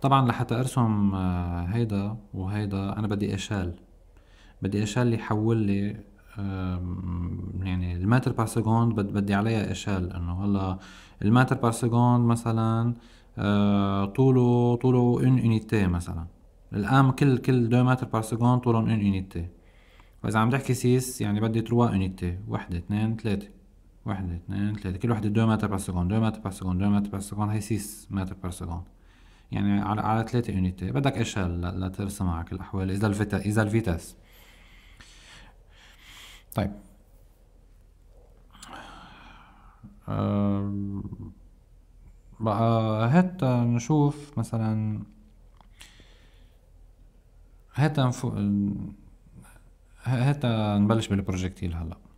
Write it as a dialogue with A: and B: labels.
A: طبعا لحتى ارسم آه، هيدا وهيدا انا بدي اشال بدي اشال اللي يحول لي يعني المتر بار سكوند بدي عليها اشال انه هلا المتر بار سكوند مثلا آه، طوله طوله ان يونيتي مثلا الان كل كل 2 متر بار سكوند طولهم ان يونيتي فاذا عم تحكي سيس يعني بدي تروا يونيتي وحده اثنين ثلاثه واحدة اثنين ثلاثة كل وحدة 2 متر بار سكوند 2 متر بار سكوند 2 متر بار سكوند هي سيس متر بار سكوند يعني على على 3 يونيتي بدك اشهر لترسم معك الاحوال اذا الفيتا اذا الفيتاس طيب بقى هات نشوف مثلا هات نفو... هات نبلش بالبروجكتيل هلا